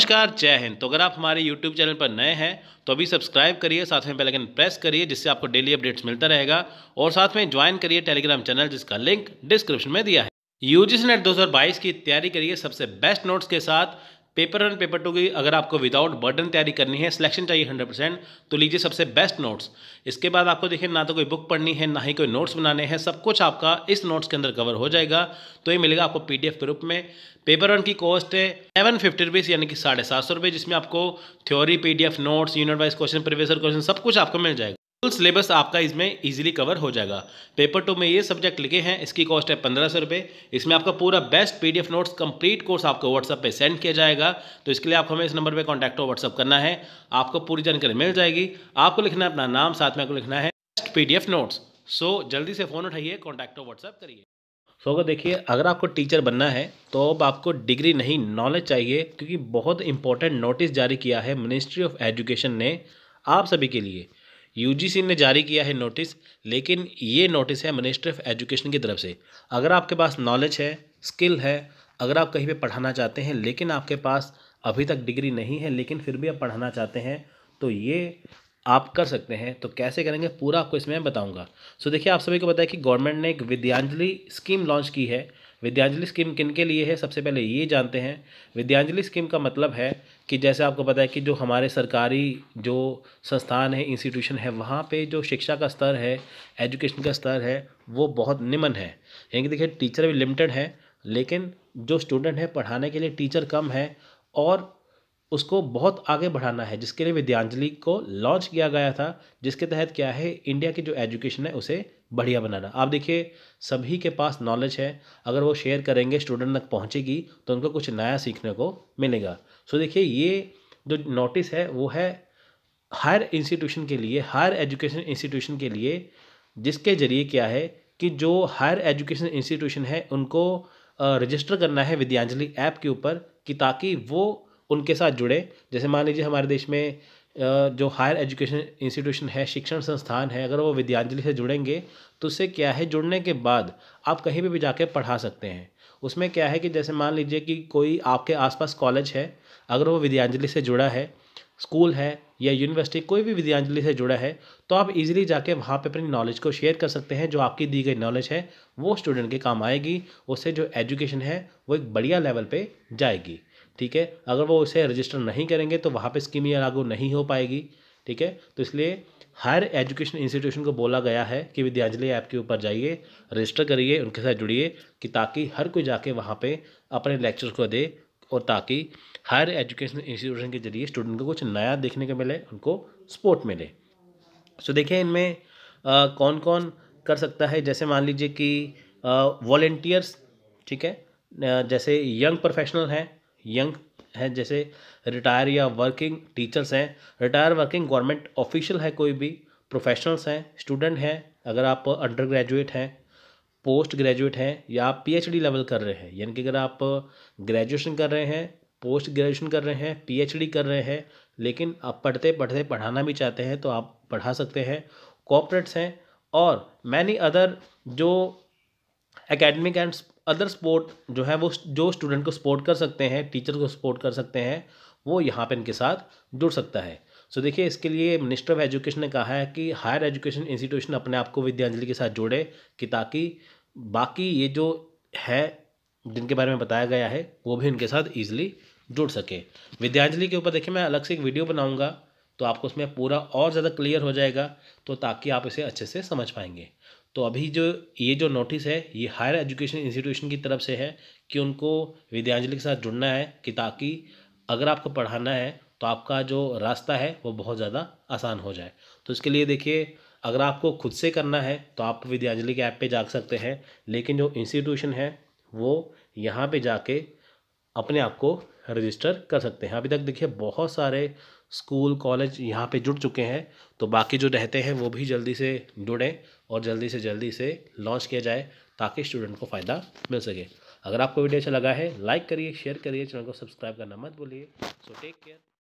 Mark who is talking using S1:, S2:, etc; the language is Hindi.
S1: नमस्कार जय हिंद तो अगर आप हमारे YouTube चैनल पर नए हैं तो अभी सब्सक्राइब करिए साथ में बेल आइकन प्रेस करिए जिससे आपको डेली अपडेट्स मिलता रहेगा और साथ में ज्वाइन करिए टेलीग्राम चैनल जिसका लिंक डिस्क्रिप्शन में दिया है यूजीसी नेट 2022 की तैयारी करिए सबसे बेस्ट नोट्स के साथ पेपर वन पेपर टू की अगर आपको विदाउट बर्डन तैयारी करनी है सिलेक्शन चाहिए हंड्रेड परसेंट तो लीजिए सबसे बेस्ट नोट्स इसके बाद आपको देखिए ना तो कोई बुक पढ़नी है ना ही कोई नोट्स बनाने हैं सब कुछ आपका इस नोट्स के अंदर कवर हो जाएगा तो ये मिलेगा आपको पी के रूप में पेपर वन की कॉस्ट है सेवन फिफ्टी रुपीज़ यानी कि साढ़े सात सौ रुपये जिसमें आपको theory P notes unit wise question professor question सब कुछ आपको मिल जाएगा फुल सिलेबस आपका इसमें इजीली कवर हो जाएगा पेपर टू में ये सब्जेक्ट लिखे हैं इसकी कॉस्ट है पंद्रह सौ रुपये इसमें आपका पूरा best PDF notes complete course आपको व्हाट्सएप पे सेंड किया जाएगा तो इसके लिए आपको हमें इस नंबर पे कॉन्टैक्ट हो व्हाट्सअप करना है आपको पूरी जानकारी मिल जाएगी आपको लिखना है अपना नाम साथ में आपको लिखना है बेस्ट पी नोट्स सो जल्दी से फ़ोन उठाइए कॉन्टैक्ट हो व्हाट्सअप करिए सो अगर देखिए अगर आपको टीचर बनना है तो अब आपको डिग्री नहीं नॉलेज चाहिए क्योंकि बहुत इंपॉर्टेंट नोटिस जारी किया है मिनिस्ट्री ऑफ एजुकेशन ने आप सभी के लिए यूजीसी ने जारी किया है नोटिस लेकिन ये नोटिस है मिनिस्ट्री ऑफ एजुकेशन की तरफ से अगर आपके पास नॉलेज है स्किल है अगर आप कहीं पे पढ़ाना चाहते हैं लेकिन आपके पास अभी तक डिग्री नहीं है लेकिन फिर भी आप पढ़ाना चाहते हैं तो ये आप कर सकते हैं तो कैसे करेंगे पूरा आपको इसमें बताऊंगा सो देखिए आप सभी को पता है कि गवर्नमेंट ने एक विद्यांजलि स्कीम लॉन्च की है विद्यांजलि स्कीम किन के लिए है सबसे पहले ये जानते हैं विद्यांजलि स्कीम का मतलब है कि जैसे आपको पता है कि जो हमारे सरकारी जो संस्थान है इंस्टीट्यूशन है वहाँ पे जो शिक्षा का स्तर है एजुकेशन का स्तर है वो बहुत निम्न है यानी कि देखिए टीचर भी लिमिटेड है लेकिन जो स्टूडेंट है पढ़ाने के लिए टीचर कम है और उसको बहुत आगे बढ़ाना है जिसके लिए विद्यांजलि को लॉन्च किया गया था जिसके तहत क्या है इंडिया की जो एजुकेशन है उसे बढ़िया बनाना आप देखिए सभी के पास नॉलेज है अगर वो शेयर करेंगे स्टूडेंट तक पहुँचेगी तो उनको कुछ नया सीखने को मिलेगा सो देखिए ये जो नोटिस है वो है हायर इंस्टीट्यूशन के लिए हायर एजुकेशन इंस्टीट्यूशन के लिए जिसके ज़रिए क्या है कि जो हायर एजुकेशन इंस्टीट्यूशन है उनको रजिस्टर करना है विद्यांजलि ऐप के ऊपर कि ताकि वो उनके साथ जुड़े जैसे मान लीजिए हमारे देश में जो हायर एजुकेशन इंस्टीट्यूशन है शिक्षण संस्थान है अगर वो विद्यांजलि से जुड़ेंगे तो उससे क्या है जुड़ने के बाद आप कहीं भी भी जाके पढ़ा सकते हैं उसमें क्या है कि जैसे मान लीजिए कि कोई आपके आसपास कॉलेज है अगर वो विद्यांजलि से जुड़ा है स्कूल है या यूनिवर्सिटी कोई भी विद्यांजलि से जुड़ा है तो आप इजीली जाके वहाँ पे अपनी नॉलेज को शेयर कर सकते हैं जो आपकी दी गई नॉलेज है वो स्टूडेंट के काम आएगी उससे जो एजुकेशन है वो एक बढ़िया लेवल पे जाएगी ठीक है अगर वो उसे रजिस्टर नहीं करेंगे तो वहाँ पे स्कीम यह लागू नहीं हो पाएगी ठीक है तो इसलिए हर एजुकेशन इंस्टीट्यूशन को बोला गया है कि विद्यांजलि ऐप के ऊपर जाइए रजिस्टर करिए उनके साथ जुड़िए कि ताकि हर कोई जाके वहाँ पे अपने लेक्चर को दे और ताकि हायर एजुकेशन इंस्टीट्यूशन के जरिए स्टूडेंट को कुछ नया देखने को मिले उनको सपोर्ट मिले सो तो देखिए इनमें कौन कौन कर सकता है जैसे मान लीजिए कि वॉल्टियर्स ठीक है जैसे यंग प्रोफेशनल हैं यंग हैं जैसे रिटायर या वर्किंग टीचर्स हैं रिटायर वर्किंग गवर्नमेंट ऑफिशियल है कोई भी प्रोफेशनल्स हैं स्टूडेंट हैं अगर आप अंडर ग्रेजुएट हैं पोस्ट ग्रेजुएट हैं या आप पीएचडी लेवल कर रहे हैं यानी कि अगर आप ग्रेजुएशन कर रहे हैं पोस्ट ग्रेजुएशन कर रहे हैं पीएचडी कर रहे हैं लेकिन आप पढ़ते पढ़ते पढ़ाना भी चाहते हैं तो आप पढ़ा सकते हैं कॉपरेट्स हैं और मैनी अदर जो एकेडमिक एंड अदर सपोर्ट जो है वो जो स्टूडेंट को सपोर्ट कर सकते हैं टीचर को सपोर्ट कर सकते हैं वो यहाँ पे इनके साथ जुड़ सकता है सो so, देखिए इसके लिए मिनिस्टर ऑफ एजुकेशन ने कहा है कि हायर एजुकेशन इंस्टीट्यूशन अपने आप को विद्यांजलि के साथ जोड़े कि ताकि बाकी ये जो है जिनके बारे में बताया गया है वो भी उनके साथ ईजिली जुड़ सके विद्यांजलि के ऊपर देखिए मैं अलग से एक वीडियो बनाऊंगा तो आपको उसमें पूरा और ज़्यादा क्लियर हो जाएगा तो ताकि आप इसे अच्छे से समझ पाएंगे तो अभी जो ये जो नोटिस है ये हायर एजुकेशन इंस्टीट्यूशन की तरफ से है कि उनको विद्यांजलि के साथ जुड़ना है कि ताकि अगर आपको पढ़ाना है तो आपका जो रास्ता है वो बहुत ज़्यादा आसान हो जाए तो इसके लिए देखिए अगर आपको खुद से करना है तो आप विद्यांजलि के ऐप पे जा सकते हैं लेकिन जो इंस्टीट्यूशन है वो यहाँ पे जाके अपने आप को रजिस्टर कर सकते हैं अभी तक देखिए बहुत सारे स्कूल कॉलेज यहाँ पे जुड़ चुके हैं तो बाकी जो रहते हैं वो भी जल्दी से जुड़ें और जल्दी से जल्दी इसे लॉन्च किया जाए ताकि स्टूडेंट को फ़ायदा मिल सके अगर आपको वीडियो अच्छा लगा है लाइक करिए शेयर करिए चैनल को सब्सक्राइब करना मत भूलिए सो टेक केयर